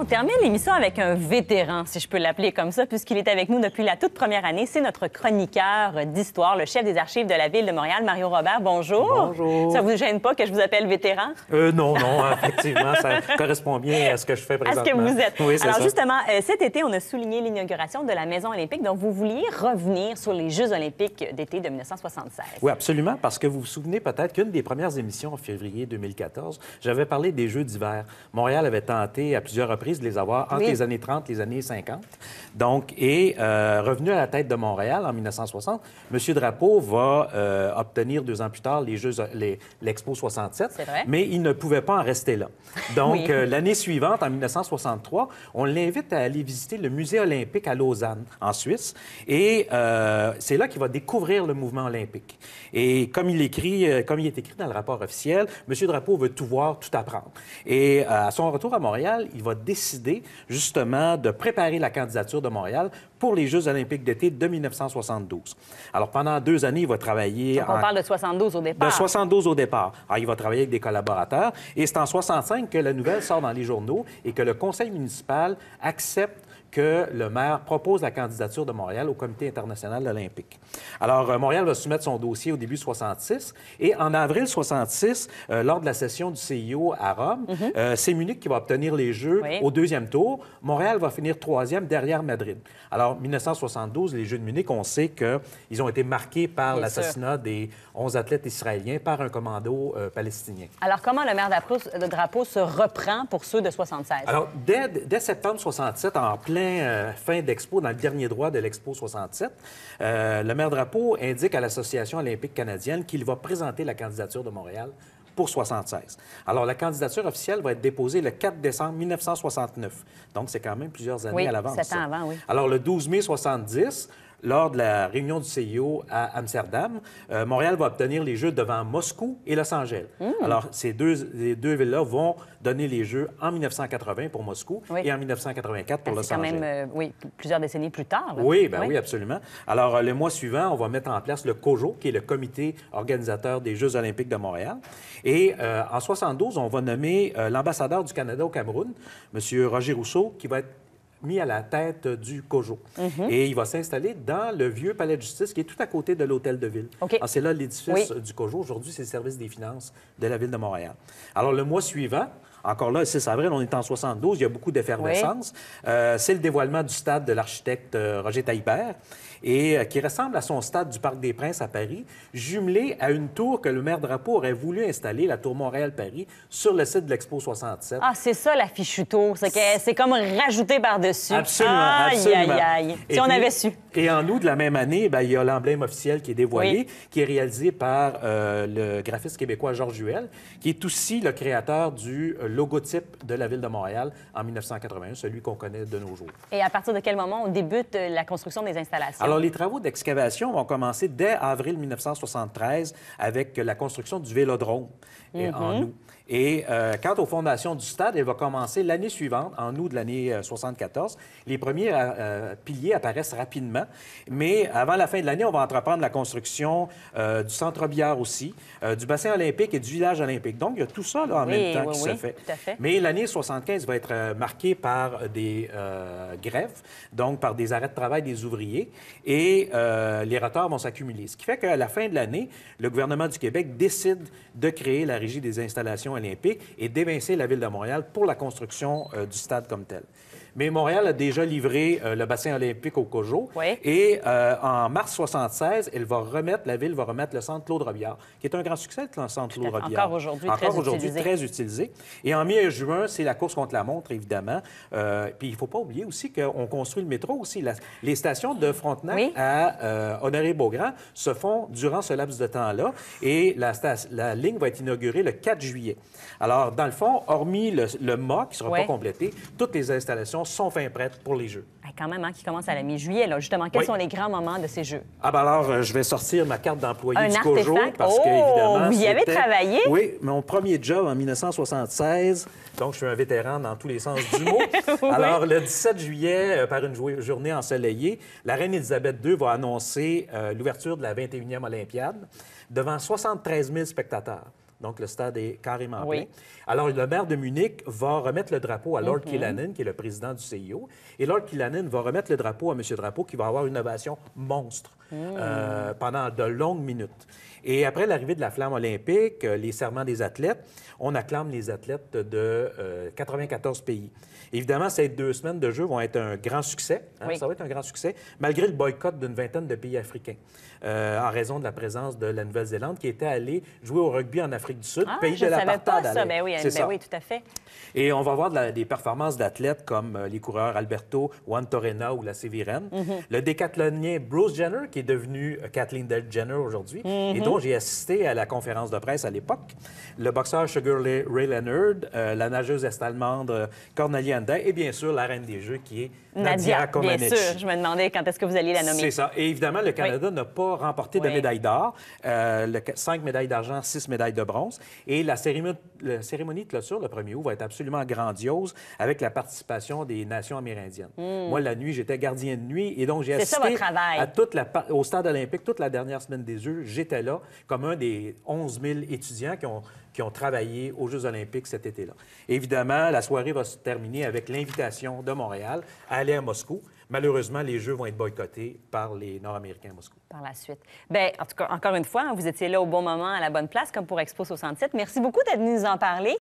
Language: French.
on termine l'émission avec un vétéran, si je peux l'appeler comme ça, puisqu'il est avec nous depuis la toute première année. C'est notre chroniqueur d'histoire, le chef des archives de la ville de Montréal, Mario Robert. Bonjour. Bonjour. Ça vous gêne pas que je vous appelle vétéran? Euh, non, non, effectivement, ça correspond bien à ce que je fais présentement. À ce que vous êtes. Oui, Alors ça. justement, euh, cet été, on a souligné l'inauguration de la Maison olympique, donc vous vouliez revenir sur les Jeux olympiques d'été de 1976. Oui, absolument, parce que vous vous souvenez peut-être qu'une des premières émissions en février 2014, j'avais parlé des Jeux d'hiver. Montréal avait tenté à plusieurs reprises de les avoir entre les années 30 et les années 50. Donc, et euh, revenu à la tête de Montréal en 1960, M. Drapeau va euh, obtenir deux ans plus tard les Jeux, l'Expo 67, vrai. mais il ne pouvait pas en rester là. Donc, euh, l'année suivante, en 1963, on l'invite à aller visiter le musée olympique à Lausanne, en Suisse, et c'est là qu'il va découvrir le mouvement olympique. Et comme il écrit, comme il est écrit dans le rapport officiel, M. Drapeau veut tout voir, tout apprendre. Et à son retour à Montréal, il va décider décidé justement de préparer la candidature de Montréal pour les Jeux olympiques d'été de 1972. Alors, pendant deux années, il va travailler... on en... parle de 72 au départ. De 72 au départ. Alors, ah, il va travailler avec des collaborateurs. Et c'est en 65 que la nouvelle sort dans les journaux et que le conseil municipal accepte que le maire propose la candidature de Montréal au Comité international olympique. Alors, euh, Montréal va soumettre son dossier au début 66 et en avril 66, euh, lors de la session du CIO à Rome, mhm. euh, c'est Munich qui va obtenir les Jeux au deuxième tour. Montréal va finir troisième derrière Madrid. Alors, 1972, les Jeux de Munich, on sait qu'ils ont été marqués par l'assassinat des 11 athlètes israéliens par un commando palestinien. Alors, comment le maire de drapeau se reprend pour ceux de 76? Alors, dès, dès septembre 67, en plein euh, fin d'expo, dans le dernier droit de l'Expo 67, euh, le maire Drapeau indique à l'Association olympique canadienne qu'il va présenter la candidature de Montréal pour 76. Alors, la candidature officielle va être déposée le 4 décembre 1969. Donc, c'est quand même plusieurs années à l'avance. avant, oui. Alors, le 12 mai 70, lors de la réunion du CIO à Amsterdam. Euh, Montréal va obtenir les Jeux devant Moscou et Los Angeles. Hmm. Alors, ces deux, deux villes-là vont donner les Jeux en 1980 pour Moscou et en 1984 pour ah, Los Angeles. C'est quand même, euh, oui, plusieurs décennies plus tard. Oui, ben oui. absolument. Alors, euh, le mois suivant, on va mettre en place le COJO, qui est le comité organisateur des Jeux olympiques de Montréal. Et en 72, on va nommer l'ambassadeur du Canada au Cameroun, M. Roger Rousseau, qui va être mis à la tête du COJO. Mhm. Et il va s'installer dans le vieux palais de justice qui est tout à côté de l'hôtel de ville. c'est là l'édifice du COJO. Aujourd'hui, c'est le service des finances de la ville de Montréal. Alors, le mois suivant, encore là, le 6 avril, on est en 72, il y a beaucoup d'effervescence. Euh, c'est le dévoilement du stade de l'architecte euh, Roger Taillibert, et euh, qui ressemble à son stade du Parc des Princes à Paris, jumelé à une tour que le maire Drapeau aurait voulu installer, la tour Montréal-Paris, sur le site de l'Expo 67. Ah, c'est ça la tour, c'est que c'est comme rajouté par-dessus. Absolument, absolument. Aïe, aïe, aïe. Si on avait su. Et en août de la même année, ben, il y a l'emblème officiel qui est dévoilé, qui est réalisé par le graphiste québécois Georges Huel, qui est aussi le créateur du logotype de la ville de Montréal en 1981, celui qu'on connaît de nos jours. Et à partir de quel moment on débute euh, la construction des installations? Alors, les travaux d'excavation vont commencer dès avril 1973 avec la construction du vélodrome euh, en mhm. août. Et euh, quant aux fondations du stade, elle va commencer l'année suivante, en août de l'année 74. Les premiers piliers apparaissent rapidement, mais avant la fin de l'année, on va entreprendre la construction du centre billard aussi, du bassin olympique et du village olympique. Donc, il y a tout ça en même temps qui se fait. Mais l'année 75 va être euh, marquée par euh, des euh, grèves, donc par des arrêts de travail des ouvriers, et les retards vont s'accumuler. Ce qui fait qu'à la fin de l'année, le gouvernement du Québec décide de créer la Régie des installations olympiques et d'évincer la ville de Montréal pour la construction du stade comme tel mais Montréal a déjà livré euh, le bassin olympique au COJO. Et euh, en mars 76, elle va remettre, la ville va remettre le centre Claude Robillard, qui est un grand succès, le centre Claude Robillard. Encore aujourd'hui, très, très, utilisé. Et en mi-juin, c'est la course contre la montre, évidemment. Euh, puis il ne faut pas oublier aussi qu'on construit le métro aussi. les stations de Frontenac à Honoré-Beaugrand se font durant ce laps de temps-là. Et la, la ligne va être inaugurée le 4 juillet. Alors, dans le fond, hormis le, le qui ne sera pas complété, toutes les installations sont fin prêtes pour les Jeux. Ah, quand même, hein, qui commence à la mi-juillet. Justement, quels sont les grands moments de ces Jeux? Ah, ben alors, euh, je vais sortir ma carte d'employé du artefact. Parce que, oh! évidemment, vous y avez travaillé? Oui, mon premier job en 1976. Donc, je suis un vétéran dans tous les sens du mot. Alors, le 17 juillet, euh, par une journée ensoleillée, la reine Elisabeth II va annoncer euh, l'ouverture de la 21e Olympiade devant 73 000 spectateurs. Donc, le stade est carrément plein. Alors, le maire de Munich va remettre le drapeau à Lord mm qui est le président du CIO. Et Lord Kilanen va remettre le drapeau à M. Drapeau, qui va avoir une ovation monstre hmm. euh, pendant de longues minutes. Et après l'arrivée de la flamme olympique, euh, les serments des athlètes, on acclame les athlètes de 94 euh, pays. Évidemment, ces deux semaines de jeu vont être un grand succès. Hein, ça va être un grand succès, malgré le boycott d'une vingtaine de pays africains, en raison de la présence de la Nouvelle-Zélande, qui était allée jouer au rugby en Afrique du Sud, ah, pays de l'apartheid. Ça, ben oui, ben ça. oui, tout à fait. Et on va voir des performances d'athlètes comme euh, les coureurs Alberto Juan Torena ou la Sévirène. Mhm. Le décathlonien Bruce Jenner, qui est devenu euh, Kathleen Jenner aujourd'hui, et mhm. dont j'ai assisté à la conférence de presse à l'époque. Le boxeur Sugar Ray Leonard, euh, la nageuse est-allemande Cornelia Andin, et bien sûr la reine des Jeux, qui est Nadia, Nadia Bien sûr, je me demandais quand est-ce que vous alliez la nommer. C'est ça. Et évidemment, le Canada n'a pas remporté de médaille d'or. cinq médailles d'argent, six médailles de bronze. Et la cérémonie, de clôture, le 1er août, va être absolument grandiose avec la participation des nations amérindiennes. Hmm. Moi, la nuit, j'étais gardien de nuit et donc j'ai assisté à toute la, au stade olympique toute la dernière semaine des Jeux. J'étais là comme un des 11 000 étudiants qui ont qui ont travaillé aux Jeux olympiques cet été-là. Évidemment, la soirée va se terminer avec l'invitation de Montréal à aller à Moscou. Malheureusement, les Jeux vont être boycottés par les Nord-Américains à Moscou. Par la suite. Bien, en tout cas, encore une fois, hein, vous étiez là au bon moment, à la bonne place, comme pour Expo 67. Merci beaucoup d'être venu nous en parler.